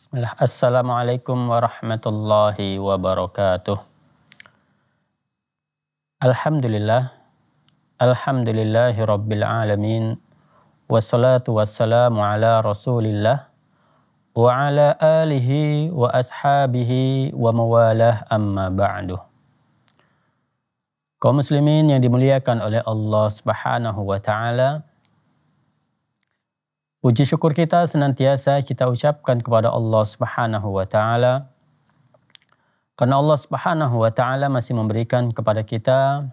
Bismillah. Assalamualaikum warahmatullahi wabarakatuh. Alhamdulillah. Alhamdulillahi rabbil alamin. Wassalatu wassalamu ala rasulillah. Wa ala alihi wa ashabihi wa mawalah amma ba'du. Kaum muslimin yang dimuliakan oleh Allah subhanahu wa ta'ala. Puji syukur kita senantiasa kita ucapkan kepada Allah Subhanahu wa taala karena Allah Subhanahu wa taala masih memberikan kepada kita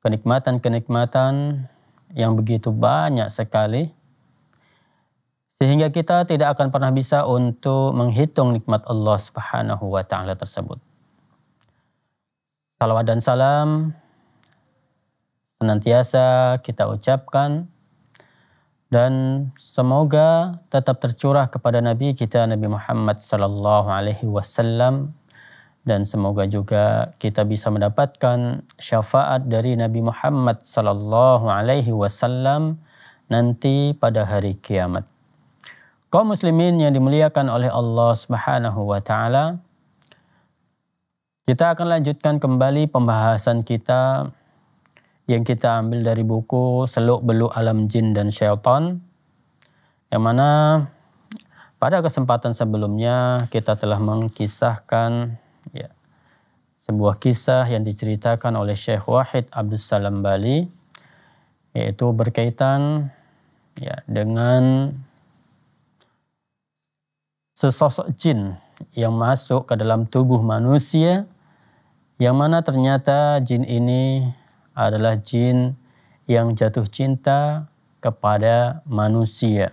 kenikmatan-kenikmatan yang begitu banyak sekali sehingga kita tidak akan pernah bisa untuk menghitung nikmat Allah Subhanahu wa taala tersebut. Salawat dan salam senantiasa kita ucapkan dan semoga tetap tercurah kepada Nabi kita Nabi Muhammad sallallahu alaihi wasallam dan semoga juga kita bisa mendapatkan syafaat dari Nabi Muhammad sallallahu alaihi wasallam nanti pada hari kiamat. Kaum muslimin yang dimuliakan oleh Allah Subhanahu wa taala, kita akan lanjutkan kembali pembahasan kita yang kita ambil dari buku Seluk Beluk Alam Jin dan Syaitan yang mana pada kesempatan sebelumnya kita telah mengkisahkan ya, sebuah kisah yang diceritakan oleh Syekh Wahid Abdul Salam Bali yaitu berkaitan ya, dengan sesosok jin yang masuk ke dalam tubuh manusia yang mana ternyata jin ini adalah jin yang jatuh cinta kepada manusia.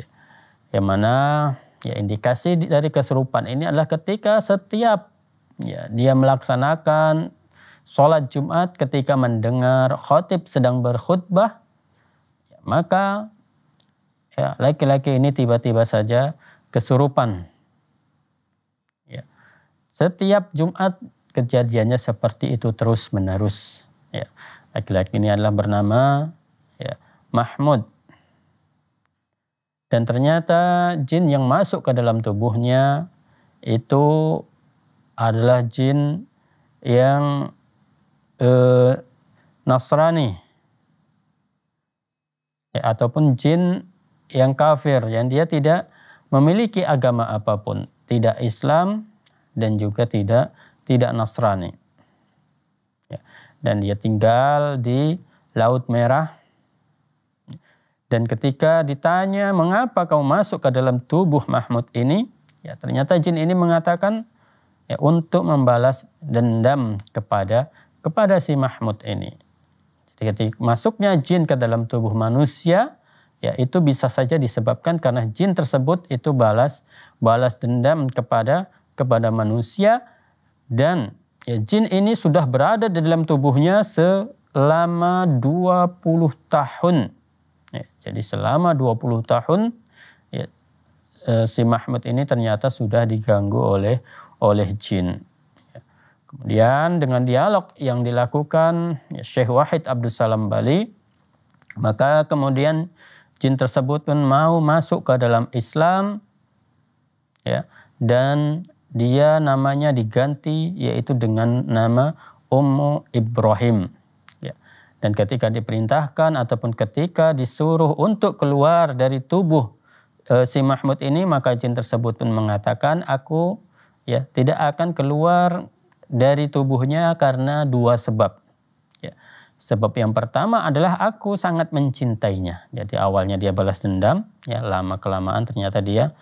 Ya, yang mana ya indikasi dari keserupaan ini adalah ketika setiap ya dia melaksanakan sholat Jumat ketika mendengar khotib sedang berkhutbah, ya, maka ya laki-laki ini tiba-tiba saja kesurupan. Ya, setiap Jumat kejadiannya seperti itu terus menerus. Ya. Laki-laki ini adalah bernama ya, Mahmud. Dan ternyata jin yang masuk ke dalam tubuhnya itu adalah jin yang eh, Nasrani ya, ataupun jin yang kafir yang dia tidak memiliki agama apapun, tidak Islam dan juga tidak tidak Nasrani dan dia tinggal di Laut Merah. Dan ketika ditanya mengapa kau masuk ke dalam tubuh Mahmud ini, ya ternyata jin ini mengatakan ya, untuk membalas dendam kepada kepada si Mahmud ini. Jadi ketika masuknya jin ke dalam tubuh manusia, ya itu bisa saja disebabkan karena jin tersebut itu balas balas dendam kepada kepada manusia dan ya, jin ini sudah berada di dalam tubuhnya selama 20 tahun. Ya, jadi selama 20 tahun ya, eh, si Mahmud ini ternyata sudah diganggu oleh oleh jin. Ya. Kemudian dengan dialog yang dilakukan ya, Syekh Wahid Abdul Salam Bali, maka kemudian jin tersebut pun mau masuk ke dalam Islam ya dan dia namanya diganti yaitu dengan nama Ummu Ibrahim. Ya. Dan ketika diperintahkan ataupun ketika disuruh untuk keluar dari tubuh e, si Mahmud ini maka jin tersebut pun mengatakan aku ya tidak akan keluar dari tubuhnya karena dua sebab. Ya. Sebab yang pertama adalah aku sangat mencintainya. Jadi awalnya dia balas dendam, ya lama kelamaan ternyata dia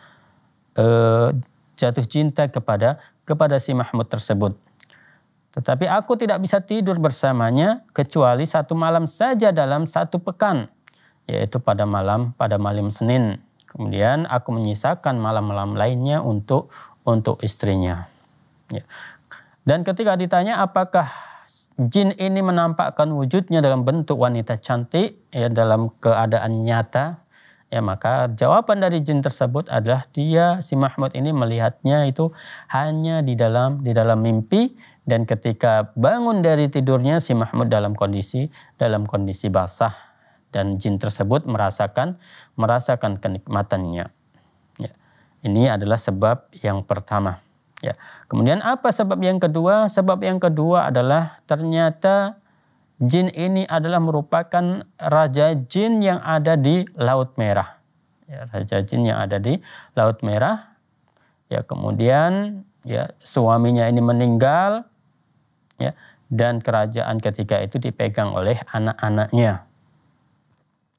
eh, jatuh cinta kepada kepada si Mahmud tersebut. Tetapi aku tidak bisa tidur bersamanya kecuali satu malam saja dalam satu pekan, yaitu pada malam pada malam Senin. Kemudian aku menyisakan malam-malam lainnya untuk untuk istrinya. Ya. Dan ketika ditanya apakah jin ini menampakkan wujudnya dalam bentuk wanita cantik ya dalam keadaan nyata ya maka jawaban dari jin tersebut adalah dia si Mahmud ini melihatnya itu hanya di dalam di dalam mimpi dan ketika bangun dari tidurnya si Mahmud dalam kondisi dalam kondisi basah dan jin tersebut merasakan merasakan kenikmatannya. Ya. Ini adalah sebab yang pertama. Ya. Kemudian apa sebab yang kedua? Sebab yang kedua adalah ternyata jin ini adalah merupakan raja jin yang ada di Laut Merah. Ya, raja jin yang ada di Laut Merah. Ya, kemudian ya suaminya ini meninggal ya dan kerajaan ketika itu dipegang oleh anak-anaknya.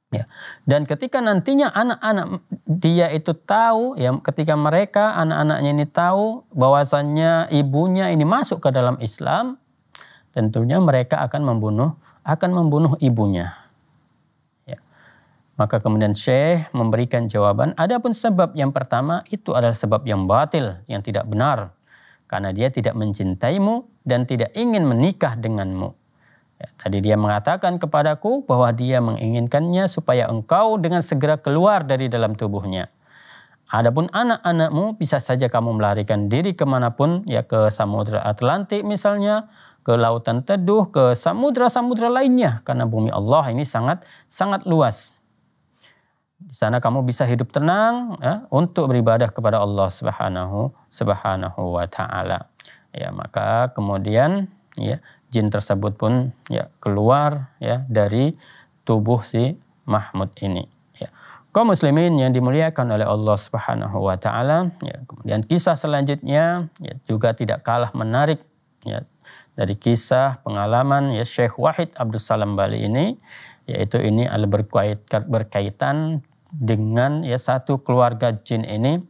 Ya. Dan ketika nantinya anak-anak dia itu tahu, ya, ketika mereka anak-anaknya ini tahu bahwasannya ibunya ini masuk ke dalam Islam, tentunya mereka akan membunuh akan membunuh ibunya. Ya. Maka kemudian Syekh memberikan jawaban, adapun sebab yang pertama itu adalah sebab yang batil, yang tidak benar. Karena dia tidak mencintaimu dan tidak ingin menikah denganmu. Ya, tadi dia mengatakan kepadaku bahwa dia menginginkannya supaya engkau dengan segera keluar dari dalam tubuhnya. Adapun anak-anakmu bisa saja kamu melarikan diri kemanapun, ya ke Samudra Atlantik misalnya, ke lautan teduh, ke samudra-samudra lainnya karena bumi Allah ini sangat sangat luas. Di sana kamu bisa hidup tenang ya, untuk beribadah kepada Allah Subhanahu Subhanahu wa taala. Ya, maka kemudian ya jin tersebut pun ya keluar ya dari tubuh si Mahmud ini. Ya. Kaum muslimin yang dimuliakan oleh Allah Subhanahu wa taala, ya, kemudian kisah selanjutnya ya, juga tidak kalah menarik ya, dari kisah pengalaman ya Syekh Wahid Abdul Salam Bali ini yaitu ini adalah berkaitan dengan ya satu keluarga jin ini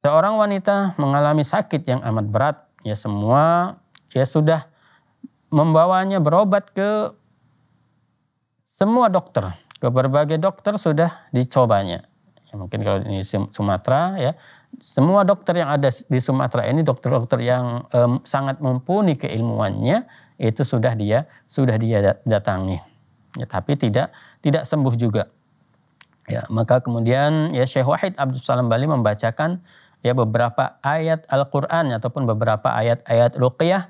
seorang wanita mengalami sakit yang amat berat ya semua ya sudah membawanya berobat ke semua dokter ke berbagai dokter sudah dicobanya ya, mungkin kalau di Sumatera ya semua dokter yang ada di Sumatera ini dokter-dokter yang um, sangat mumpuni keilmuannya itu sudah dia sudah dia datangi ya, tapi tidak tidak sembuh juga ya maka kemudian ya Syekh Wahid Abdul Salam Bali membacakan ya beberapa ayat Al-Qur'an ataupun beberapa ayat-ayat ruqyah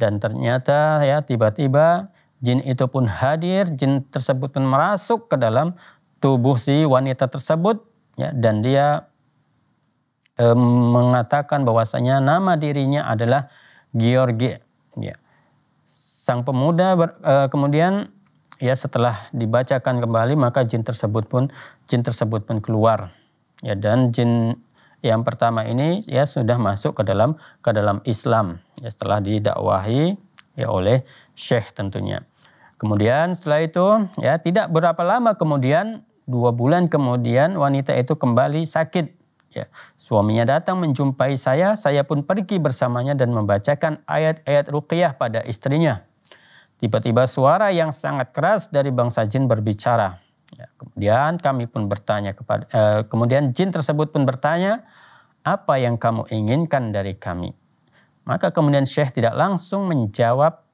dan ternyata ya tiba-tiba jin itu pun hadir jin tersebut pun merasuk ke dalam tubuh si wanita tersebut ya dan dia e, mengatakan bahwasanya nama dirinya adalah George. Ya. Sang pemuda ber, e, kemudian ya setelah dibacakan kembali maka jin tersebut pun jin tersebut pun keluar. Ya dan jin yang pertama ini ya sudah masuk ke dalam ke dalam Islam. Ya setelah didakwahi ya oleh syekh tentunya. Kemudian setelah itu ya tidak berapa lama kemudian dua bulan kemudian wanita itu kembali sakit Ya, suaminya datang menjumpai saya, saya pun pergi bersamanya dan membacakan ayat-ayat ruqyah pada istrinya. Tiba-tiba suara yang sangat keras dari bangsa jin berbicara. Ya, kemudian kami pun bertanya kepada, eh, kemudian jin tersebut pun bertanya, apa yang kamu inginkan dari kami? Maka kemudian Syekh tidak langsung menjawab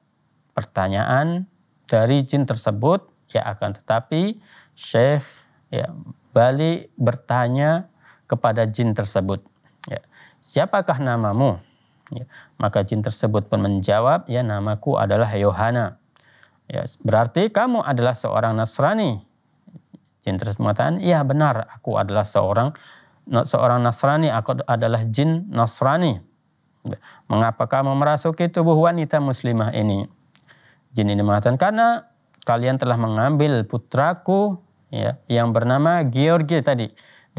pertanyaan dari jin tersebut, ya akan tetapi Syekh ya, balik bertanya kepada jin tersebut. Ya. Siapakah namamu? Ya. Maka jin tersebut pun menjawab, ya namaku adalah Yohana. Ya, berarti kamu adalah seorang Nasrani. Jin tersebut mengatakan, iya benar, aku adalah seorang seorang Nasrani, aku adalah jin Nasrani. Ya. Mengapa kamu merasuki tubuh wanita muslimah ini? Jin ini mengatakan, karena kalian telah mengambil putraku ya, yang bernama Georgi tadi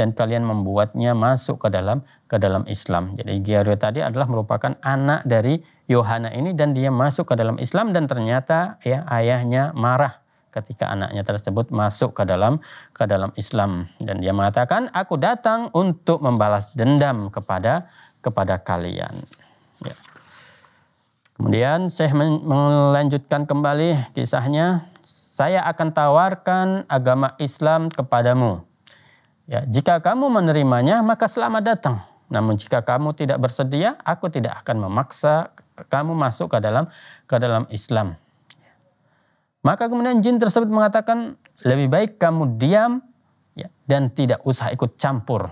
dan kalian membuatnya masuk ke dalam ke dalam Islam. Jadi Giario tadi adalah merupakan anak dari Yohana ini dan dia masuk ke dalam Islam dan ternyata ya ayahnya marah ketika anaknya tersebut masuk ke dalam ke dalam Islam dan dia mengatakan aku datang untuk membalas dendam kepada kepada kalian. Ya. Kemudian Syekh melanjutkan kembali kisahnya. Saya akan tawarkan agama Islam kepadamu Ya, jika kamu menerimanya, maka selamat datang. Namun jika kamu tidak bersedia, aku tidak akan memaksa kamu masuk ke dalam ke dalam Islam. Maka kemudian jin tersebut mengatakan, lebih baik kamu diam ya, dan tidak usah ikut campur.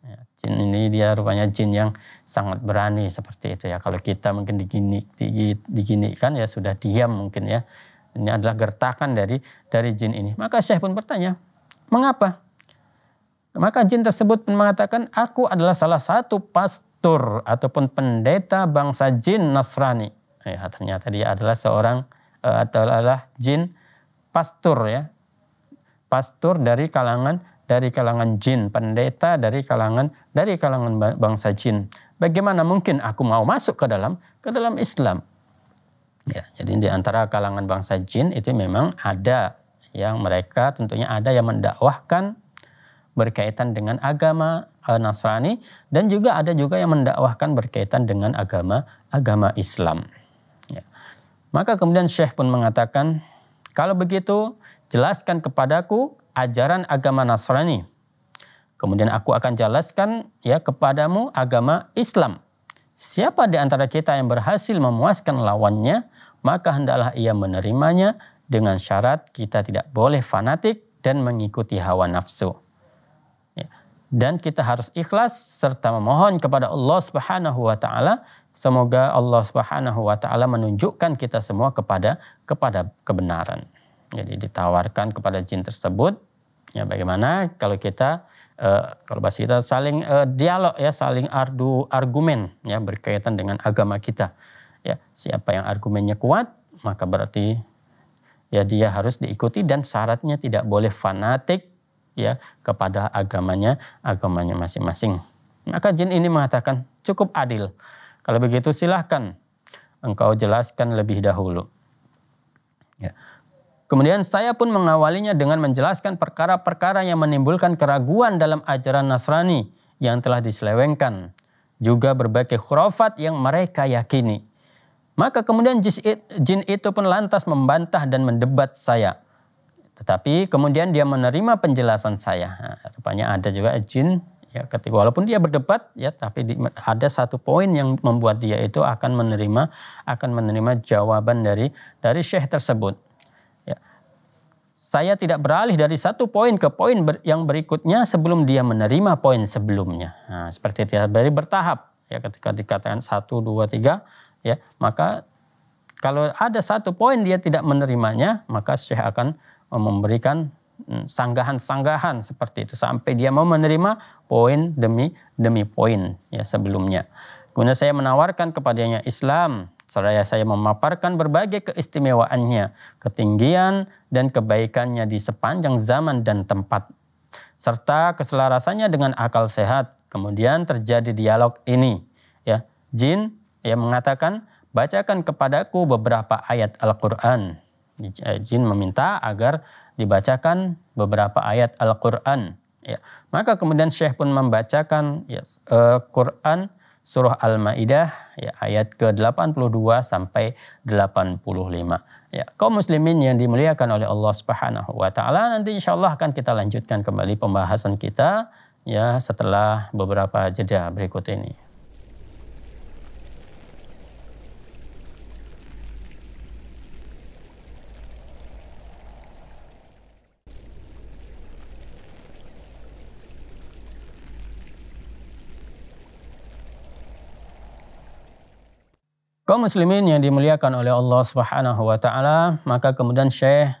Ya, jin ini dia rupanya jin yang sangat berani seperti itu ya. Kalau kita mungkin digini, diginikan ya sudah diam mungkin ya. Ini adalah gertakan dari dari jin ini. Maka Syekh pun bertanya, mengapa? Maka jin tersebut mengatakan, aku adalah salah satu pastor ataupun pendeta bangsa jin Nasrani. Ya, ternyata dia adalah seorang atau eh, adalah jin pastor ya. Pastor dari kalangan dari kalangan jin, pendeta dari kalangan dari kalangan bangsa jin. Bagaimana mungkin aku mau masuk ke dalam ke dalam Islam? Ya, jadi di antara kalangan bangsa jin itu memang ada yang mereka tentunya ada yang mendakwahkan berkaitan dengan agama eh, Nasrani dan juga ada juga yang mendakwahkan berkaitan dengan agama agama Islam. Ya. Maka kemudian Syekh pun mengatakan, kalau begitu jelaskan kepadaku ajaran agama Nasrani. Kemudian aku akan jelaskan ya kepadamu agama Islam. Siapa di antara kita yang berhasil memuaskan lawannya, maka hendaklah ia menerimanya dengan syarat kita tidak boleh fanatik dan mengikuti hawa nafsu dan kita harus ikhlas serta memohon kepada Allah Subhanahu wa taala semoga Allah Subhanahu wa taala menunjukkan kita semua kepada kepada kebenaran. Jadi ditawarkan kepada jin tersebut ya bagaimana kalau kita uh, kalau bahasa kita saling uh, dialog ya saling ardu argumen ya berkaitan dengan agama kita. Ya, siapa yang argumennya kuat maka berarti ya dia harus diikuti dan syaratnya tidak boleh fanatik ya kepada agamanya agamanya masing-masing. Maka jin ini mengatakan cukup adil. Kalau begitu silahkan engkau jelaskan lebih dahulu. Ya. Kemudian saya pun mengawalinya dengan menjelaskan perkara-perkara yang menimbulkan keraguan dalam ajaran Nasrani yang telah diselewengkan. Juga berbagai khurafat yang mereka yakini. Maka kemudian jin itu pun lantas membantah dan mendebat saya. Tetapi kemudian dia menerima penjelasan saya. Nah, rupanya ada juga jin ya ketika walaupun dia berdebat ya tapi di, ada satu poin yang membuat dia itu akan menerima akan menerima jawaban dari dari syekh tersebut. Ya. Saya tidak beralih dari satu poin ke poin ber, yang berikutnya sebelum dia menerima poin sebelumnya. Nah, seperti itu dari bertahap ya ketika dikatakan satu dua tiga ya maka kalau ada satu poin dia tidak menerimanya maka syekh akan memberikan hmm, sanggahan-sanggahan seperti itu sampai dia mau menerima poin demi demi poin ya sebelumnya. Kemudian saya menawarkan kepadanya Islam, seraya saya memaparkan berbagai keistimewaannya, ketinggian dan kebaikannya di sepanjang zaman dan tempat serta keselarasannya dengan akal sehat. Kemudian terjadi dialog ini ya. Jin ya mengatakan bacakan kepadaku beberapa ayat Al-Qur'an Eh, jin meminta agar dibacakan beberapa ayat Al-Qur'an ya. Maka kemudian Syekh pun membacakan ya, uh, Quran surah Al-Maidah ya, ayat ke-82 sampai 85. Ya, kaum muslimin yang dimuliakan oleh Allah Subhanahu wa taala nanti insyaallah akan kita lanjutkan kembali pembahasan kita ya setelah beberapa jeda berikut ini. Kaum muslimin yang dimuliakan oleh Allah Subhanahu wa taala, maka kemudian Syekh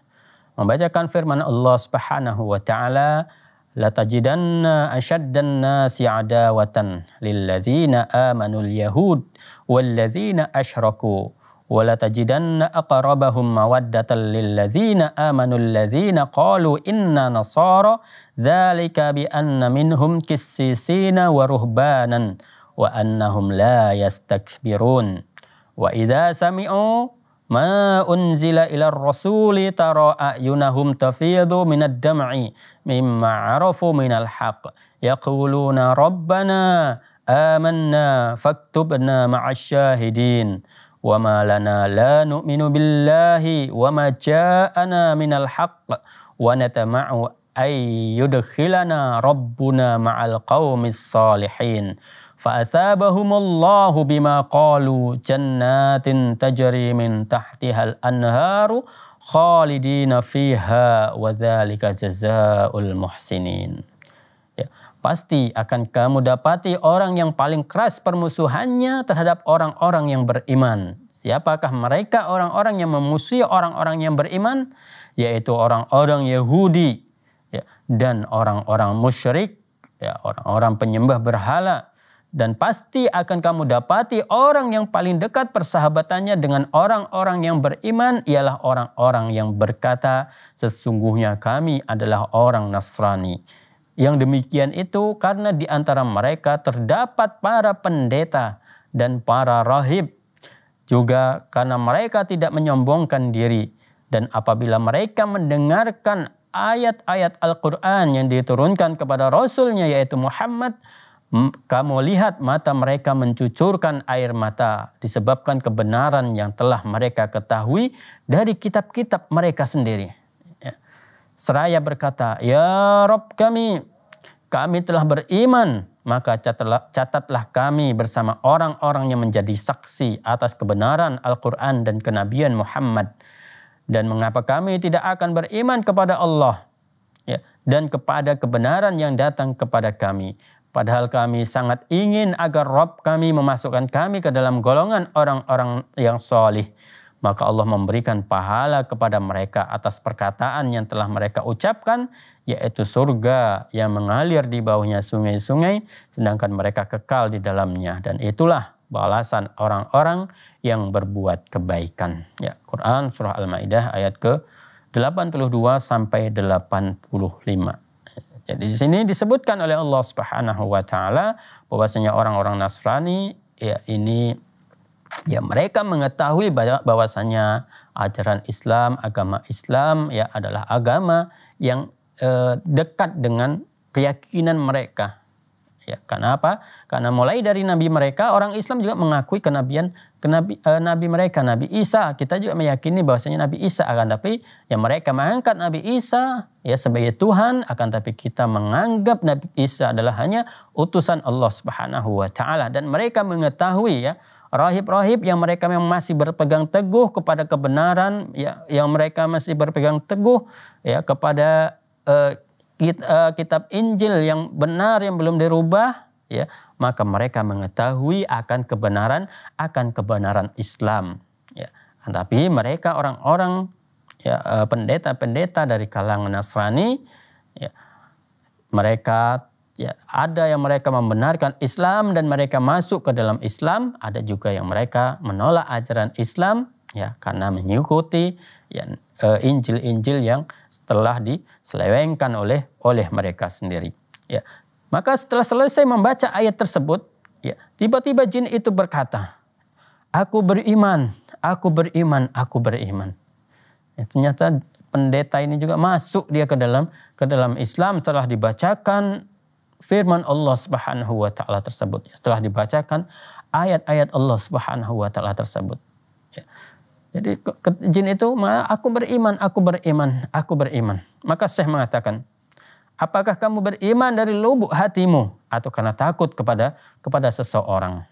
membacakan firman Allah Subhanahu wa taala, "La tajidanna ashaddan nasi adawatan lilladzina amanul yahud walladzina asyraku." ولتجدن أقربهم مودة للذين آمنوا الذين قالوا إنا نصارى ذلك بأن منهم كسيسين ورهبانا وأنهم لا يستكبرون وإذا سمعوا ما أنزل إلى الرسول ترى أعينهم تفيض من الدمع مما عرفوا من الحق يقولون ربنا آمنا فاكتبنا مع الشاهدين وما لنا لا نؤمن بالله وما جاءنا من الحق ونتمع أن يدخلنا ربنا مع القوم الصالحين Fa'athabahumullahu bima qalu jannatin tajri min tahtihal anharu khalidina fiha wa dzalika jazaa'ul muhsinin. Ya, pasti akan kamu dapati orang yang paling keras permusuhannya terhadap orang-orang yang beriman. Siapakah mereka orang-orang yang memusuhi orang-orang yang beriman? Yaitu orang-orang Yahudi ya, dan orang-orang musyrik, ya, orang-orang penyembah berhala dan pasti akan kamu dapati orang yang paling dekat persahabatannya dengan orang-orang yang beriman ialah orang-orang yang berkata sesungguhnya kami adalah orang Nasrani. Yang demikian itu karena di antara mereka terdapat para pendeta dan para rahib. Juga karena mereka tidak menyombongkan diri. Dan apabila mereka mendengarkan ayat-ayat Al-Quran yang diturunkan kepada Rasulnya yaitu Muhammad, kamu lihat mata mereka mencucurkan air mata disebabkan kebenaran yang telah mereka ketahui dari kitab-kitab mereka sendiri. Ya. Seraya berkata, Ya Rob kami, kami telah beriman, maka catatlah, kami bersama orang-orang yang menjadi saksi atas kebenaran Al-Quran dan kenabian Muhammad. Dan mengapa kami tidak akan beriman kepada Allah ya, dan kepada kebenaran yang datang kepada kami Padahal kami sangat ingin agar Rob kami memasukkan kami ke dalam golongan orang-orang yang solih. Maka Allah memberikan pahala kepada mereka atas perkataan yang telah mereka ucapkan, yaitu surga yang mengalir di bawahnya sungai-sungai, sedangkan mereka kekal di dalamnya. Dan itulah balasan orang-orang yang berbuat kebaikan. Ya, Quran Surah Al-Ma'idah ayat ke 82 sampai 85. Jadi di sini disebutkan oleh Allah Subhanahu wa taala bahwasanya orang-orang Nasrani ya ini ya mereka mengetahui bahwasanya ajaran Islam, agama Islam ya adalah agama yang eh, dekat dengan keyakinan mereka Ya, karena apa? Karena mulai dari nabi mereka orang Islam juga mengakui kenabian kenabi, eh, nabi mereka Nabi Isa. Kita juga meyakini bahwasanya Nabi Isa akan tapi yang mereka mengangkat Nabi Isa ya sebagai Tuhan akan tapi kita menganggap Nabi Isa adalah hanya utusan Allah Subhanahu wa taala dan mereka mengetahui ya rahib-rahib yang mereka memang masih berpegang teguh kepada kebenaran ya yang mereka masih berpegang teguh ya kepada eh, Eh, kitab Injil yang benar yang belum dirubah ya maka mereka mengetahui akan kebenaran akan kebenaran Islam ya tapi mereka orang-orang ya eh, pendeta-pendeta dari kalangan Nasrani ya mereka ya ada yang mereka membenarkan Islam dan mereka masuk ke dalam Islam ada juga yang mereka menolak ajaran Islam ya karena mengikuti ya, e, Injil-Injil yang telah diselewengkan oleh oleh mereka sendiri. Ya. Maka setelah selesai membaca ayat tersebut, ya, tiba-tiba jin itu berkata, "Aku beriman, aku beriman, aku beriman." Ya, ternyata pendeta ini juga masuk dia ke dalam ke dalam Islam setelah dibacakan firman Allah Subhanahu wa taala tersebut. Ya, setelah dibacakan ayat-ayat Allah Subhanahu wa taala tersebut. Ya. Jadi jin itu aku beriman, aku beriman, aku beriman. Maka Syekh mengatakan, apakah kamu beriman dari lubuk hatimu atau karena takut kepada kepada seseorang?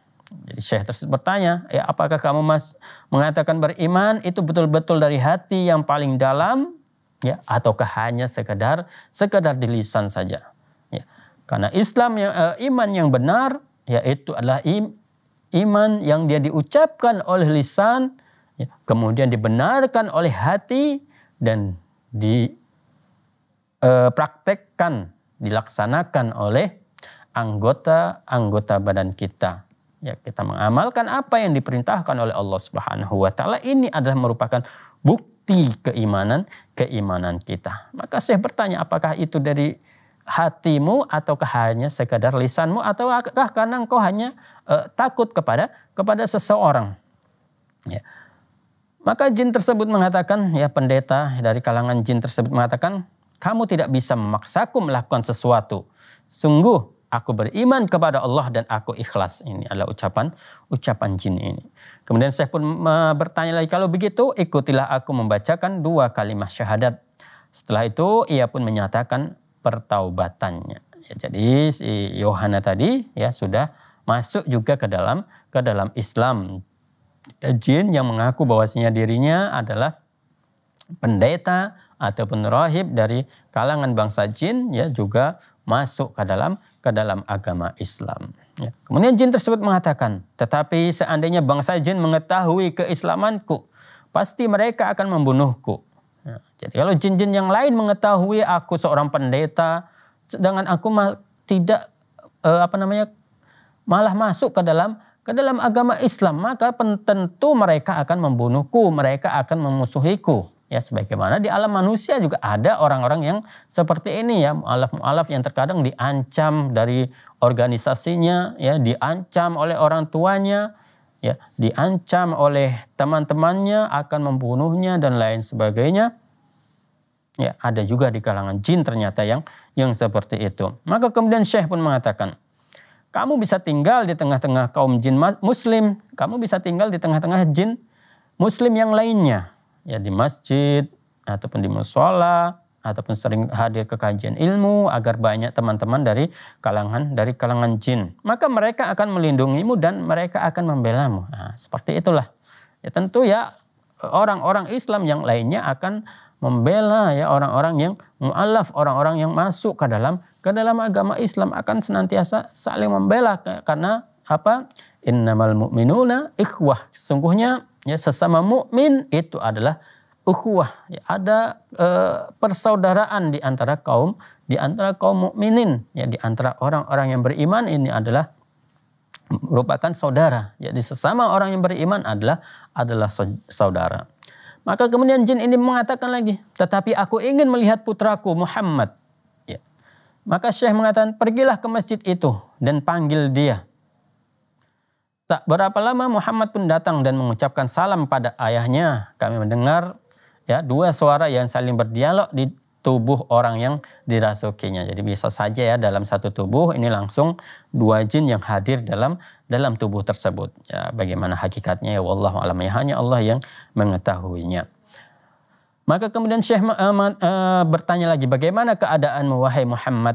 Jadi Syekh tersebut bertanya, ya apakah kamu mas mengatakan beriman itu betul-betul dari hati yang paling dalam ya ataukah hanya sekedar sekedar di lisan saja? Ya. Karena Islam yang eh, iman yang benar yaitu adalah im, iman yang dia diucapkan oleh lisan ya, kemudian dibenarkan oleh hati dan dipraktekkan, e, dilaksanakan oleh anggota-anggota badan kita. Ya, kita mengamalkan apa yang diperintahkan oleh Allah Subhanahu wa taala ini adalah merupakan bukti keimanan keimanan kita. Maka saya bertanya apakah itu dari hatimu ataukah hanya sekadar lisanmu ataukah karena engkau hanya uh, takut kepada kepada seseorang. Ya. Maka jin tersebut mengatakan, ya pendeta dari kalangan jin tersebut mengatakan, kamu tidak bisa memaksaku melakukan sesuatu. Sungguh aku beriman kepada Allah dan aku ikhlas. Ini adalah ucapan ucapan jin ini. Kemudian saya pun bertanya lagi, kalau begitu ikutilah aku membacakan dua kalimat syahadat. Setelah itu ia pun menyatakan pertaubatannya. Ya, jadi si Yohana tadi ya sudah masuk juga ke dalam ke dalam Islam jin yang mengaku bahwasanya dirinya adalah pendeta ataupun rohib dari kalangan bangsa jin ya juga masuk ke dalam ke dalam agama Islam. Ya. Kemudian jin tersebut mengatakan, tetapi seandainya bangsa jin mengetahui keislamanku, pasti mereka akan membunuhku. Ya. Jadi kalau jin-jin yang lain mengetahui aku seorang pendeta, sedangkan aku tidak eh, apa namanya malah masuk ke dalam ke dalam agama Islam maka tentu mereka akan membunuhku, mereka akan memusuhiku. Ya sebagaimana di alam manusia juga ada orang-orang yang seperti ini ya, mualaf-mualaf yang terkadang diancam dari organisasinya, ya diancam oleh orang tuanya, ya diancam oleh teman-temannya akan membunuhnya dan lain sebagainya. Ya, ada juga di kalangan jin ternyata yang yang seperti itu. Maka kemudian Syekh pun mengatakan, kamu bisa tinggal di tengah-tengah kaum jin muslim, kamu bisa tinggal di tengah-tengah jin muslim yang lainnya. Ya di masjid, ataupun di musola, ataupun sering hadir ke kajian ilmu agar banyak teman-teman dari kalangan dari kalangan jin. Maka mereka akan melindungimu dan mereka akan membelamu. Nah, seperti itulah. Ya tentu ya orang-orang Islam yang lainnya akan membela ya orang-orang yang mualaf, orang-orang yang masuk ke dalam ke kan dalam agama Islam akan senantiasa saling membela karena apa? Innamal mu'minuna ikhwah. Sungguhnya ya sesama mukmin itu adalah ukhuwah. Ya, ada e, persaudaraan di antara kaum di antara kaum mukminin ya di antara orang-orang yang beriman ini adalah merupakan saudara. Jadi ya, sesama orang yang beriman adalah adalah saudara. Maka kemudian jin ini mengatakan lagi, tetapi aku ingin melihat putraku Muhammad maka Syekh mengatakan, pergilah ke masjid itu dan panggil dia. Tak berapa lama Muhammad pun datang dan mengucapkan salam pada ayahnya. Kami mendengar ya dua suara yang saling berdialog di tubuh orang yang dirasukinya. Jadi bisa saja ya dalam satu tubuh ini langsung dua jin yang hadir dalam dalam tubuh tersebut. Ya, bagaimana hakikatnya ya Allah alamnya hanya Allah yang mengetahuinya. Maka kemudian Syekh Muhammad uh, eh, eh, bertanya lagi, bagaimana keadaanmu wahai Muhammad?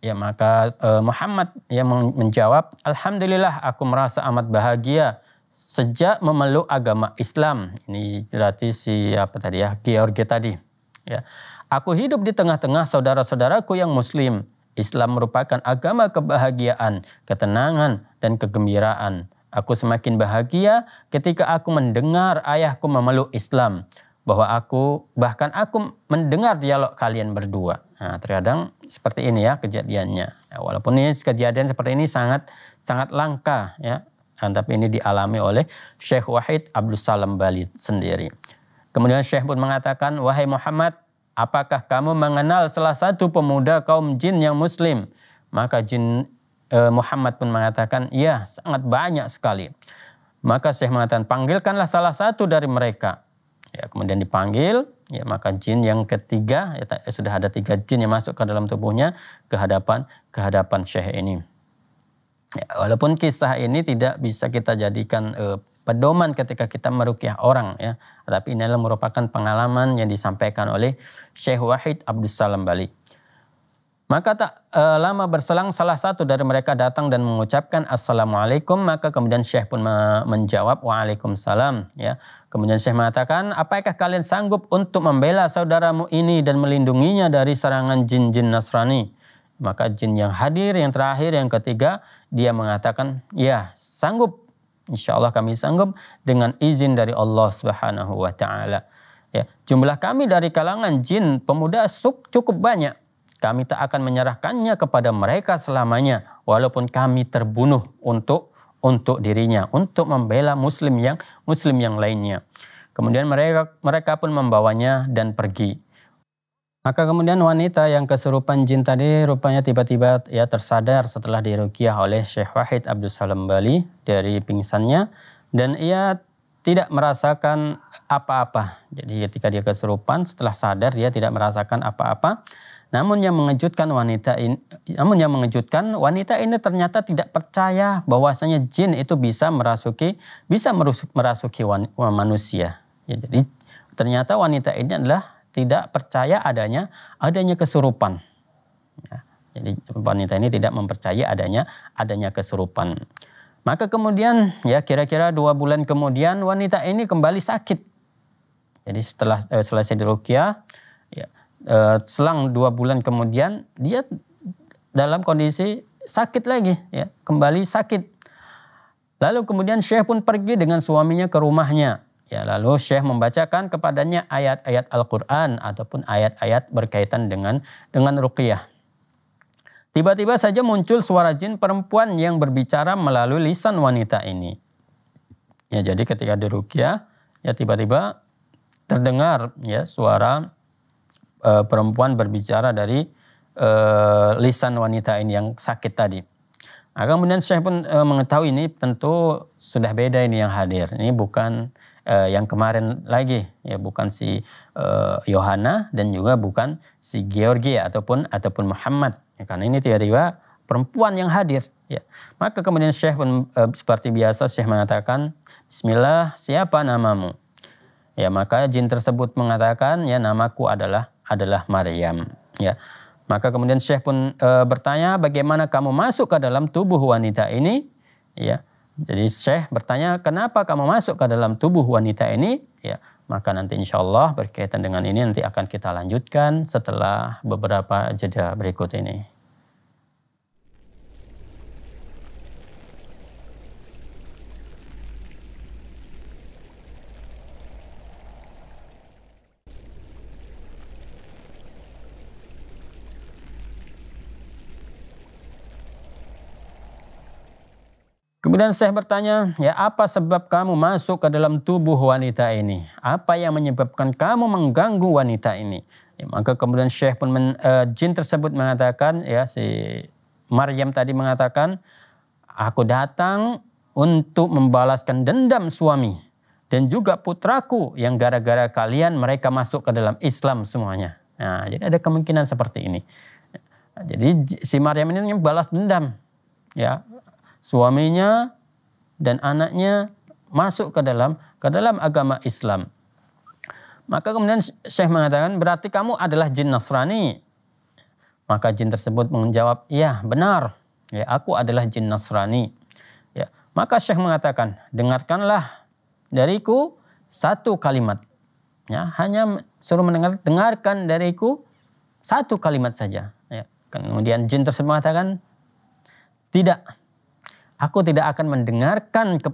Ya maka uh, Muhammad yang menjawab, Alhamdulillah aku merasa amat bahagia sejak memeluk agama Islam. Ini berarti si apa tadi ya, George tadi. Ya. Aku hidup di tengah-tengah saudara-saudaraku yang muslim. Islam merupakan agama kebahagiaan, ketenangan, dan kegembiraan. Aku semakin bahagia ketika aku mendengar ayahku memeluk Islam bahwa aku bahkan aku mendengar dialog kalian berdua. Nah, terkadang seperti ini ya kejadiannya. Ya, walaupun ini kejadian seperti ini sangat sangat langka ya. Nah, tapi ini dialami oleh Syekh Wahid Abdul Salam Bali sendiri. Kemudian Syekh pun mengatakan, "Wahai Muhammad, apakah kamu mengenal salah satu pemuda kaum jin yang muslim?" Maka jin eh, Muhammad pun mengatakan, "Ya, sangat banyak sekali." Maka Syekh mengatakan, "Panggilkanlah salah satu dari mereka." Ya, kemudian dipanggil, ya maka jin yang ketiga ya, eh, sudah ada tiga jin yang masuk ke dalam tubuhnya ke hadapan ke hadapan syekh ini. Ya, walaupun kisah ini tidak bisa kita jadikan eh, pedoman ketika kita merukyah orang ya, tapi ini adalah merupakan pengalaman yang disampaikan oleh Syekh Wahid Abdus Salam Bali. Maka tak e, lama berselang salah satu dari mereka datang dan mengucapkan assalamualaikum maka kemudian Syekh pun menjawab waalaikumsalam ya. Kemudian Syekh mengatakan apakah kalian sanggup untuk membela saudaramu ini dan melindunginya dari serangan jin-jin Nasrani? Maka jin yang hadir yang terakhir yang ketiga dia mengatakan ya sanggup Insya Allah kami sanggup dengan izin dari Allah Subhanahu wa taala. Ya, jumlah kami dari kalangan jin pemuda cukup banyak kami tak akan menyerahkannya kepada mereka selamanya walaupun kami terbunuh untuk untuk dirinya untuk membela muslim yang muslim yang lainnya kemudian mereka mereka pun membawanya dan pergi maka kemudian wanita yang kesurupan jin tadi rupanya tiba-tiba ya tersadar setelah dirukiah oleh Syekh Wahid Abdul Salam Bali dari pingsannya dan ia tidak merasakan apa-apa. Jadi ketika dia kesurupan setelah sadar dia tidak merasakan apa-apa namun yang mengejutkan wanita ini, namun yang mengejutkan wanita ini ternyata tidak percaya bahwasanya jin itu bisa merasuki, bisa merusuk merasuki wan, manusia. Ya, jadi ternyata wanita ini adalah tidak percaya adanya adanya kesurupan. Ya, jadi wanita ini tidak mempercayai adanya adanya kesurupan. Maka kemudian ya kira-kira dua bulan kemudian wanita ini kembali sakit. Jadi setelah eh, selesai dirukyah uh, selang dua bulan kemudian dia dalam kondisi sakit lagi ya kembali sakit lalu kemudian Syekh pun pergi dengan suaminya ke rumahnya ya lalu Syekh membacakan kepadanya ayat-ayat Al-Qur'an ataupun ayat-ayat berkaitan dengan dengan ruqyah tiba-tiba saja muncul suara jin perempuan yang berbicara melalui lisan wanita ini ya jadi ketika di ruqyah ya tiba-tiba terdengar ya suara uh, perempuan berbicara dari uh, lisan wanita ini yang sakit tadi. Nah, kemudian Syekh pun uh, mengetahui ini tentu sudah beda ini yang hadir. Ini bukan uh, yang kemarin lagi, ya bukan si Yohana uh, dan juga bukan si Georgia ataupun ataupun Muhammad. Ya, karena ini tiba-tiba perempuan yang hadir. Ya. Maka kemudian Syekh pun e, seperti biasa Syekh mengatakan, Bismillah siapa namamu? Ya maka jin tersebut mengatakan, ya namaku adalah adalah Maryam ya maka kemudian Syekh pun e, bertanya bagaimana kamu masuk ke dalam tubuh wanita ini ya jadi Syekh bertanya kenapa kamu masuk ke dalam tubuh wanita ini ya maka nanti insya Allah berkaitan dengan ini nanti akan kita lanjutkan setelah beberapa jeda berikut ini. Kemudian Syekh bertanya, ya apa sebab kamu masuk ke dalam tubuh wanita ini? Apa yang menyebabkan kamu mengganggu wanita ini? Ya, maka kemudian Syekh pun men, uh, jin tersebut mengatakan, ya si Maryam tadi mengatakan, aku datang untuk membalaskan dendam suami dan juga putraku yang gara-gara kalian mereka masuk ke dalam Islam semuanya. Nah, jadi ada kemungkinan seperti ini. Jadi si Maryam ini balas dendam, ya suaminya dan anaknya masuk ke dalam ke dalam agama Islam. Maka kemudian Syekh mengatakan berarti kamu adalah jin Nasrani. Maka jin tersebut menjawab, "Ya, benar. Ya, aku adalah jin Nasrani." Ya, maka Syekh mengatakan, "Dengarkanlah dariku satu kalimat." Ya, hanya suruh mendengar dengarkan dariku satu kalimat saja. Ya. Kemudian jin tersebut mengatakan, "Tidak." Aku tidak akan mendengarkan ke,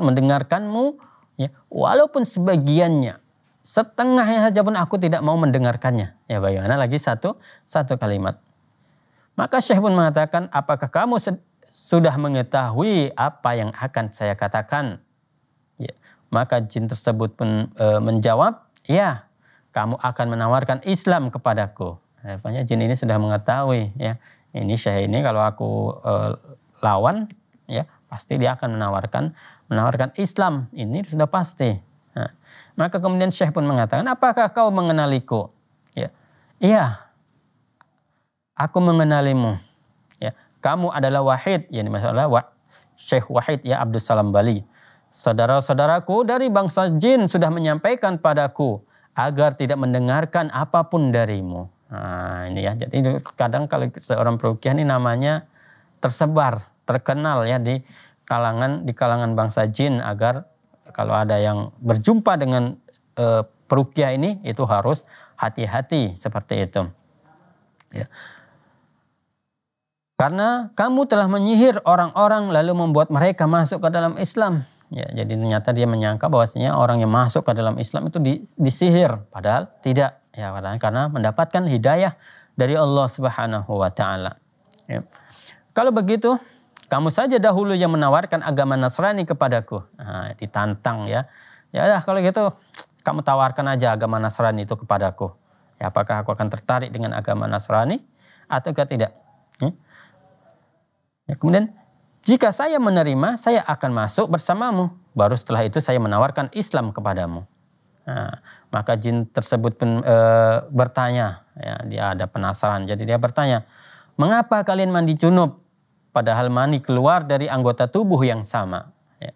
mendengarkanmu ya walaupun sebagiannya setengahnya saja pun aku tidak mau mendengarkannya. Ya bagaimana lagi satu satu kalimat. Maka Syekh pun mengatakan, apakah kamu sudah mengetahui apa yang akan saya katakan? Ya. Maka jin tersebut pun e, menjawab, ya kamu akan menawarkan Islam kepadaku. Rupanya jin ini sudah mengetahui ya. Ini Syekh ini kalau aku e, lawan ya pasti dia akan menawarkan menawarkan Islam ini sudah pasti. Nah, maka kemudian Syekh pun mengatakan, apakah kau mengenaliku? Ya, iya, aku mengenalimu. Ya, kamu adalah Wahid, ya masalah wa, Syekh Wahid ya Abdul Salam Bali. Saudara-saudaraku dari bangsa jin sudah menyampaikan padaku agar tidak mendengarkan apapun darimu. Nah, ini ya. Jadi kadang kalau seorang perukiah ini namanya tersebar terkenal ya di kalangan di kalangan bangsa jin agar kalau ada yang berjumpa dengan e, perukia ini itu harus hati-hati seperti itu. Ya. Karena kamu telah menyihir orang-orang lalu membuat mereka masuk ke dalam Islam. Ya, jadi ternyata dia menyangka bahwasanya orang yang masuk ke dalam Islam itu di, disihir, padahal tidak. Ya, padahal karena mendapatkan hidayah dari Allah Subhanahu wa taala. Ya. Kalau begitu, kamu saja dahulu yang menawarkan agama Nasrani kepadaku. Nah, ditantang ya. Ya udah kalau gitu kamu tawarkan aja agama Nasrani itu kepadaku. Ya, apakah aku akan tertarik dengan agama Nasrani atau tidak? Hmm? Ya, kemudian jika saya menerima, saya akan masuk bersamamu. Baru setelah itu saya menawarkan Islam kepadamu. Nah, maka jin tersebut pun e, bertanya, ya, dia ada penasaran. Jadi dia bertanya, mengapa kalian mandi junub? Padahal mani keluar dari anggota tubuh yang sama. Ya.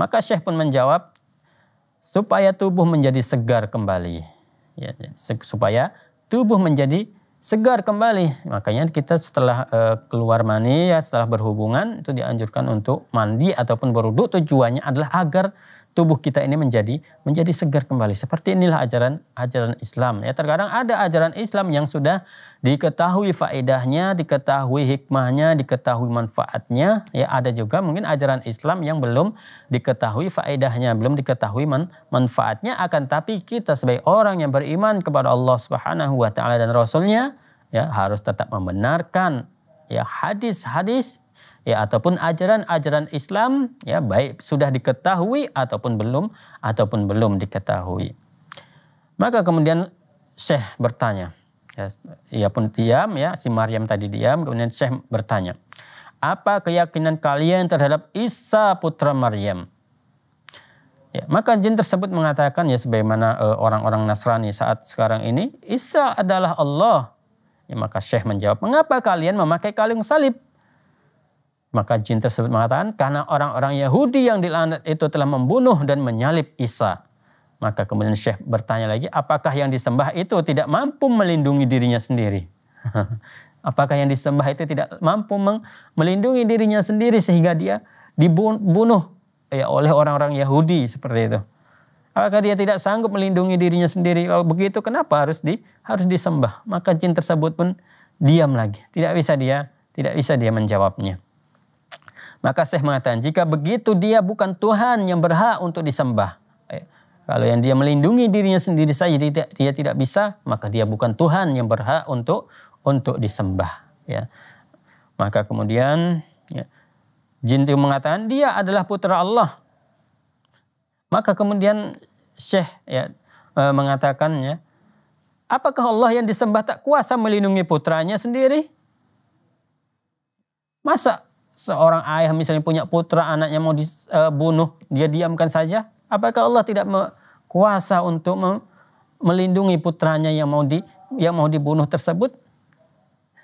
Maka Syekh pun menjawab, supaya tubuh menjadi segar kembali. Ya, ya. Supaya tubuh menjadi segar kembali. Makanya kita setelah e, keluar mani, ya, setelah berhubungan, itu dianjurkan untuk mandi ataupun berudu Tujuannya adalah agar tubuh kita ini menjadi menjadi segar kembali. Seperti inilah ajaran ajaran Islam. Ya, terkadang ada ajaran Islam yang sudah diketahui faedahnya, diketahui hikmahnya, diketahui manfaatnya. Ya, ada juga mungkin ajaran Islam yang belum diketahui faedahnya, belum diketahui man, manfaatnya akan tapi kita sebagai orang yang beriman kepada Allah Subhanahu wa taala dan rasulnya ya harus tetap membenarkan ya hadis-hadis ya ataupun ajaran-ajaran Islam ya baik sudah diketahui ataupun belum ataupun belum diketahui. Maka kemudian Syekh bertanya. Ya, ia pun diam ya, si Maryam tadi diam kemudian Syekh bertanya. Apa keyakinan kalian terhadap Isa putra Maryam? Ya, maka jin tersebut mengatakan ya sebagaimana e, orang-orang uh, Nasrani saat sekarang ini Isa adalah Allah. Ya, maka Syekh menjawab, mengapa kalian memakai kalung salib? Maka jin tersebut mengatakan, karena orang-orang Yahudi yang dilaknat itu telah membunuh dan menyalib Isa. Maka kemudian Syekh bertanya lagi, apakah yang disembah itu tidak mampu melindungi dirinya sendiri? apakah yang disembah itu tidak mampu melindungi dirinya sendiri sehingga dia dibunuh ya, oleh orang-orang Yahudi seperti itu? Apakah dia tidak sanggup melindungi dirinya sendiri? Kalau begitu kenapa harus di harus disembah? Maka jin tersebut pun diam lagi, tidak bisa dia tidak bisa dia menjawabnya. Maka Syekh mengatakan, jika begitu dia bukan Tuhan yang berhak untuk disembah. Eh, kalau yang dia melindungi dirinya sendiri saja dia, dia tidak bisa, maka dia bukan Tuhan yang berhak untuk untuk disembah. Ya. Maka kemudian ya, jin itu mengatakan dia adalah putra Allah. Maka kemudian Syekh ya, e, mengatakannya, apakah Allah yang disembah tak kuasa melindungi putranya sendiri? Masa seorang ayah misalnya punya putra anaknya mau dibunuh, e, dia diamkan saja? Apakah Allah tidak kuasa untuk melindungi putranya yang mau di yang mau dibunuh tersebut?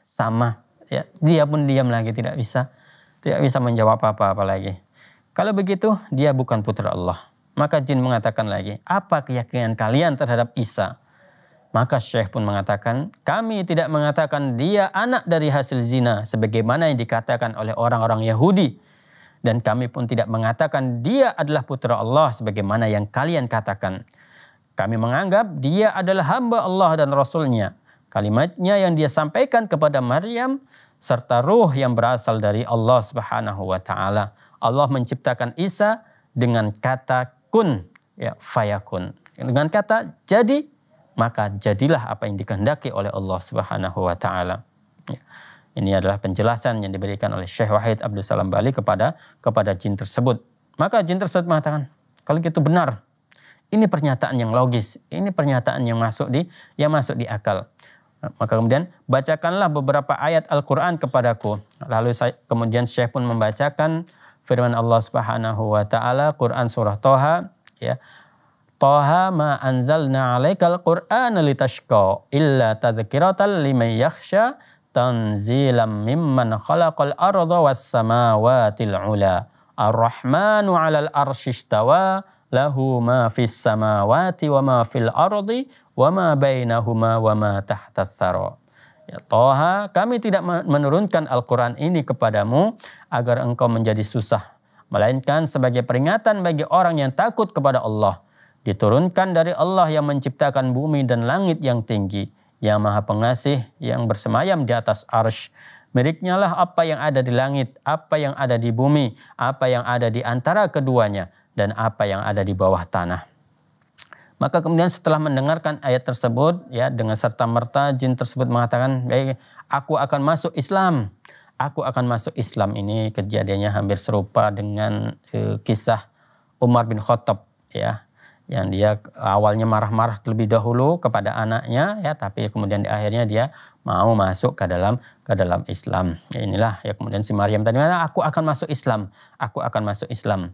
Sama, ya. Dia pun diam lagi tidak bisa tidak bisa menjawab apa-apa lagi. Kalau begitu, dia bukan putra Allah. Maka jin mengatakan lagi, apa keyakinan kalian terhadap Isa? Maka Syekh pun mengatakan, kami tidak mengatakan dia anak dari hasil zina sebagaimana yang dikatakan oleh orang-orang Yahudi. Dan kami pun tidak mengatakan dia adalah putra Allah sebagaimana yang kalian katakan. Kami menganggap dia adalah hamba Allah dan Rasulnya. Kalimatnya yang dia sampaikan kepada Maryam serta ruh yang berasal dari Allah Subhanahu wa taala. Allah menciptakan Isa dengan kata kun ya fayakun. Dengan kata jadi maka jadilah apa yang dikehendaki oleh Allah Subhanahu wa taala. Ya. Ini adalah penjelasan yang diberikan oleh Syekh Wahid Abdul Salam Bali kepada kepada jin tersebut. Maka jin tersebut mengatakan, kalau gitu benar. Ini pernyataan yang logis, ini pernyataan yang masuk di yang masuk di akal. Maka kemudian bacakanlah beberapa ayat Al-Qur'an kepadaku. Lalu saya, kemudian Syekh pun membacakan firman Allah Subhanahu wa taala Quran surah Toha ya Toha ma anzalna alaikal Qur'an litashqa illa tadhkiratan liman yakhsha tanzilam mimman khalaqal arda was samawatil ula. Ar-Rahmanu 'alal arsyistawa lahu ma fis samawati wa ma fil ardi wa ma bainahuma wa ma tahtas sara. Ya, Toha, kami tidak menurunkan Al-Quran ini kepadamu agar engkau menjadi susah, melainkan sebagai peringatan bagi orang yang takut kepada Allah diturunkan dari Allah yang menciptakan bumi dan langit yang tinggi, yang maha pengasih, yang bersemayam di atas arsh. Miliknya lah apa yang ada di langit, apa yang ada di bumi, apa yang ada di antara keduanya, dan apa yang ada di bawah tanah. Maka kemudian setelah mendengarkan ayat tersebut, ya dengan serta merta jin tersebut mengatakan, baik, aku akan masuk Islam. Aku akan masuk Islam ini kejadiannya hampir serupa dengan eh, kisah Umar bin Khattab, ya yang dia awalnya marah-marah terlebih dahulu kepada anaknya ya tapi kemudian di akhirnya dia mau masuk ke dalam ke dalam Islam ya inilah ya kemudian si Maryam tadi mana aku akan masuk Islam aku akan masuk Islam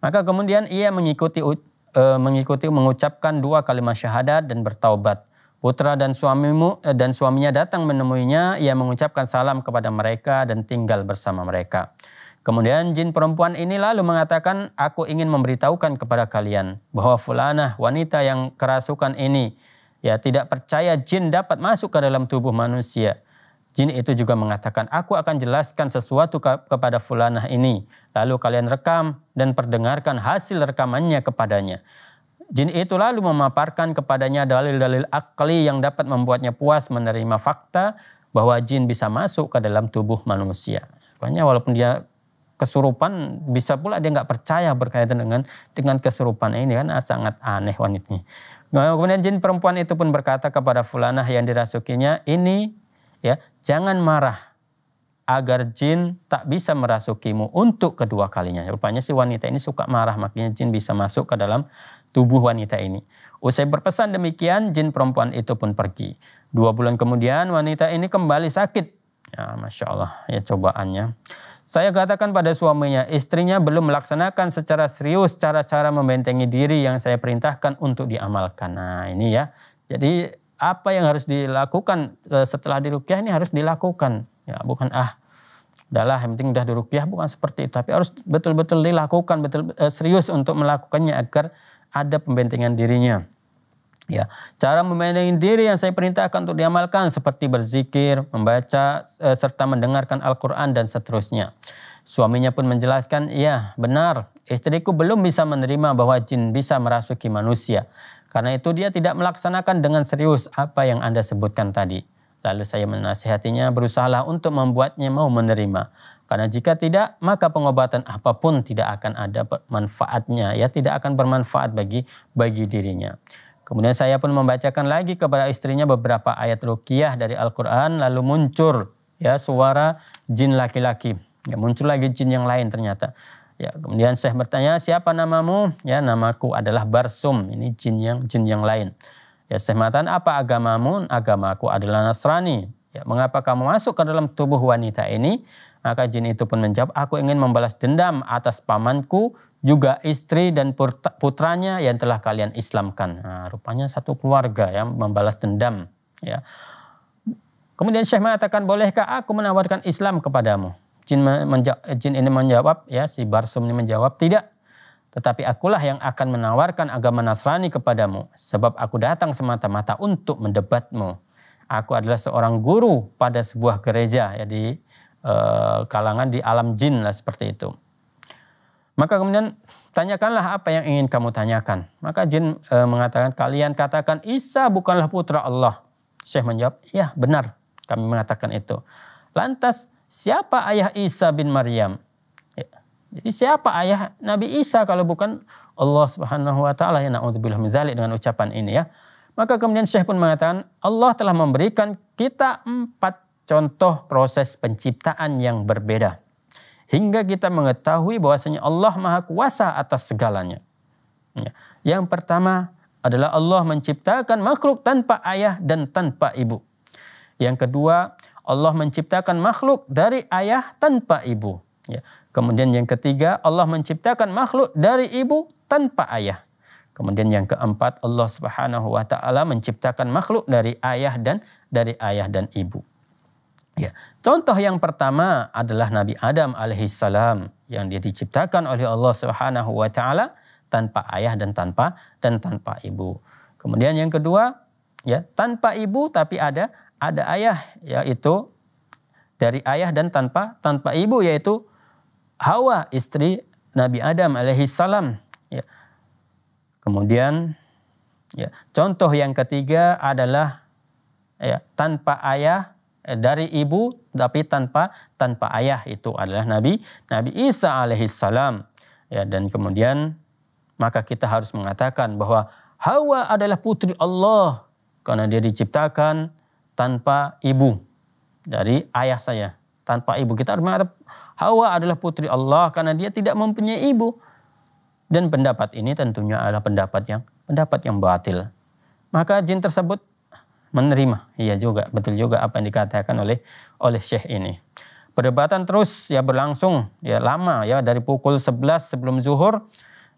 maka kemudian ia mengikuti e, mengikuti mengucapkan dua kalimat syahadat dan bertaubat putra dan suamimu e, dan suaminya datang menemuinya ia mengucapkan salam kepada mereka dan tinggal bersama mereka Kemudian jin perempuan ini lalu mengatakan, aku ingin memberitahukan kepada kalian bahwa fulanah wanita yang kerasukan ini ya tidak percaya jin dapat masuk ke dalam tubuh manusia. Jin itu juga mengatakan, aku akan jelaskan sesuatu ke kepada fulanah ini. Lalu kalian rekam dan perdengarkan hasil rekamannya kepadanya. Jin itu lalu memaparkan kepadanya dalil-dalil akli yang dapat membuatnya puas menerima fakta bahwa jin bisa masuk ke dalam tubuh manusia. Makanya walaupun dia kesurupan bisa pula dia nggak percaya berkaitan dengan dengan kesurupan ini kan ah, sangat aneh wanitnya. Nah, kemudian jin perempuan itu pun berkata kepada fulanah yang dirasukinya ini ya jangan marah agar jin tak bisa merasukimu untuk kedua kalinya. Rupanya si wanita ini suka marah makanya jin bisa masuk ke dalam tubuh wanita ini. Usai berpesan demikian jin perempuan itu pun pergi. Dua bulan kemudian wanita ini kembali sakit. Ya, Masya Allah ya cobaannya. Saya katakan pada suaminya, istrinya belum melaksanakan secara serius cara-cara membentengi diri yang saya perintahkan untuk diamalkan. Nah ini ya, jadi apa yang harus dilakukan eh, setelah dirukyah ini harus dilakukan. Ya bukan ah, adalah yang penting sudah dirukyah bukan seperti itu. Tapi harus betul-betul dilakukan, betul eh, serius untuk melakukannya agar ada pembentengan dirinya. Ya, cara memandangi diri yang saya perintahkan untuk diamalkan seperti berzikir, membaca eh, serta mendengarkan Al-Qur'an dan seterusnya. Suaminya pun menjelaskan, "Ya, benar. Istriku belum bisa menerima bahwa jin bisa merasuki manusia. Karena itu dia tidak melaksanakan dengan serius apa yang Anda sebutkan tadi." Lalu saya menasihatinya, "Berusahalah untuk membuatnya mau menerima. Karena jika tidak, maka pengobatan apapun tidak akan ada manfaatnya, ya tidak akan bermanfaat bagi bagi dirinya. Kemudian saya pun membacakan lagi kepada istrinya beberapa ayat ruqyah dari Al-Qur'an lalu muncul ya suara jin laki-laki. Ya muncul lagi jin yang lain ternyata. Ya, kemudian saya bertanya, "Siapa namamu?" Ya, namaku adalah Barsum. Ini jin yang jin yang lain. Ya, saya mengatakan, "Apa agamamu?" Agamaku adalah Nasrani. Ya, mengapa kamu masuk ke dalam tubuh wanita ini? Maka jin itu pun menjawab, "Aku ingin membalas dendam atas pamanku juga istri dan putranya yang telah kalian islamkan. Nah, rupanya satu keluarga yang membalas dendam. Ya. Kemudian Syekh mengatakan, bolehkah aku menawarkan Islam kepadamu? Jin, menja- jin ini menjawab, ya si Barsum ini menjawab, tidak. Tetapi akulah yang akan menawarkan agama Nasrani kepadamu. Sebab aku datang semata-mata untuk mendebatmu. Aku adalah seorang guru pada sebuah gereja ya, di eh, kalangan di alam jin lah seperti itu. Maka kemudian tanyakanlah apa yang ingin kamu tanyakan. Maka jin e, mengatakan kalian katakan Isa bukanlah putra Allah. Syekh menjawab, "Ya, benar. Kami mengatakan itu." Lantas siapa ayah Isa bin Maryam? Ya. Jadi siapa ayah Nabi Isa kalau bukan Allah Subhanahu wa taala ya naudzubillah min zalik dengan ucapan ini ya. Maka kemudian Syekh pun mengatakan Allah telah memberikan kita empat contoh proses penciptaan yang berbeda hingga kita mengetahui bahwasanya Allah Maha Kuasa atas segalanya. Ya. Yang pertama adalah Allah menciptakan makhluk tanpa ayah dan tanpa ibu. Yang kedua, Allah menciptakan makhluk dari ayah tanpa ibu. Ya. Kemudian yang ketiga, Allah menciptakan makhluk dari ibu tanpa ayah. Kemudian yang keempat, Allah Subhanahu wa taala menciptakan makhluk dari ayah dan dari ayah dan ibu. Ya. Contoh yang pertama adalah Nabi Adam alaihissalam yang dia diciptakan oleh Allah Subhanahu wa taala tanpa ayah dan tanpa dan tanpa ibu. Kemudian yang kedua, ya, tanpa ibu tapi ada ada ayah yaitu dari ayah dan tanpa tanpa ibu yaitu Hawa istri Nabi Adam alaihissalam. Ya. Kemudian ya, contoh yang ketiga adalah ya, tanpa ayah dari ibu tapi tanpa tanpa ayah itu adalah Nabi Nabi Isa alaihissalam ya dan kemudian maka kita harus mengatakan bahwa Hawa adalah putri Allah karena dia diciptakan tanpa ibu dari ayah saya tanpa ibu kita harus mengatakan Hawa adalah putri Allah karena dia tidak mempunyai ibu dan pendapat ini tentunya adalah pendapat yang pendapat yang batil maka jin tersebut menerima. Iya juga, betul juga apa yang dikatakan oleh oleh Syekh ini. Perdebatan terus ya berlangsung ya lama ya dari pukul 11 sebelum zuhur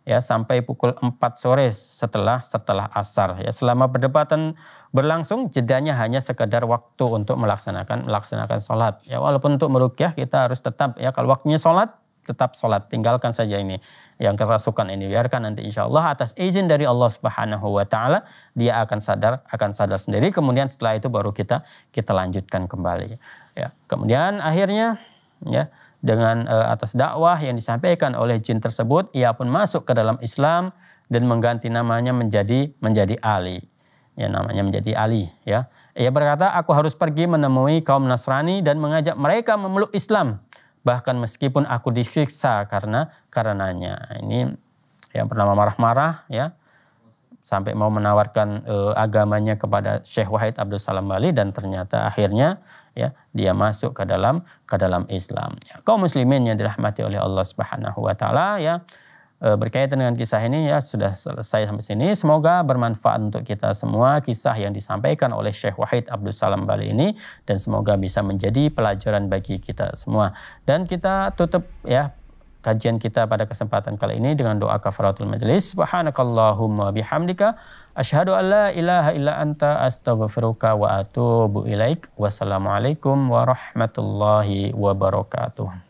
ya sampai pukul 4 sore setelah setelah asar ya selama perdebatan berlangsung jedanya hanya sekedar waktu untuk melaksanakan melaksanakan sholat ya walaupun untuk merukyah kita harus tetap ya kalau waktunya sholat tetap sholat tinggalkan saja ini yang kerasukan ini biarkan nanti insya Allah atas izin dari Allah Subhanahu Wa Taala dia akan sadar akan sadar sendiri kemudian setelah itu baru kita kita lanjutkan kembali ya kemudian akhirnya ya dengan e, atas dakwah yang disampaikan oleh jin tersebut ia pun masuk ke dalam Islam dan mengganti namanya menjadi menjadi Ali ya namanya menjadi Ali ya ia berkata aku harus pergi menemui kaum Nasrani dan mengajak mereka memeluk Islam bahkan meskipun aku disiksa karena karenanya. Ini yang bernama marah-marah ya sampai mau menawarkan e, agamanya kepada Syekh Wahid Abdul Salam Bali dan ternyata akhirnya ya dia masuk ke dalam ke dalam Islam. Ya, kaum muslimin yang dirahmati oleh Allah Subhanahu wa taala ya Eh, berkaitan dengan kisah ini ya sudah selesai sampai sini. Semoga bermanfaat untuk kita semua kisah yang disampaikan oleh Syekh Wahid Abdul Salam Bali ini dan semoga bisa menjadi pelajaran bagi kita semua. Dan kita tutup ya kajian kita pada kesempatan kali ini dengan doa kafaratul majelis. Subhanakallahumma bihamdika asyhadu alla ilaha illa anta astaghfiruka wa atubu ilaik. Wassalamualaikum warahmatullahi wabarakatuh.